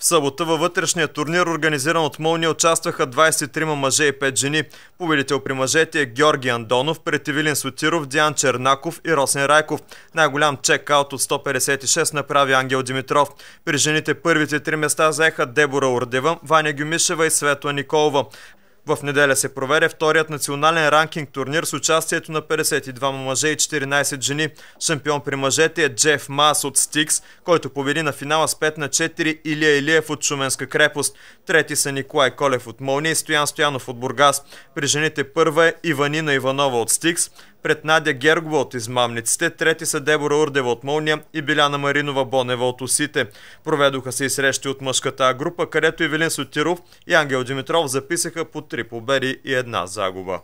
В събота във вътрешния турнир, организиран от Молни, участваха 23 мъже и 5 жени. Победител при мъжете е Георги Андонов, пред Евилин Сотиров, Диан Чернаков и Росен Райков. Най-голям чек-аут от 156 направи Ангел Димитров. При жените първите три места заеха Дебора Ордева, Ваня Гюмишева и Светла Николова. В неделя се проведе вторият национален ранкинг турнир с участието на 52 мъже и 14 жени. Шампион при мъжете е Джеф Мас от Стикс, който победи на финала с 5 на 4 Илия Илиев от Шуменска крепост. Трети са Николай Колев от Молния и Стоян Стоянов от Бургас. При жените първа е Иванина Иванова от Стикс пред Надя Гергова от измамниците, трети са Дебора Урдева от Молния и Биляна Маринова Бонева от Осите. Проведоха се и срещи от мъжката група, където Евелин Сотиров и Ангел Димитров записаха по три победи и една загуба.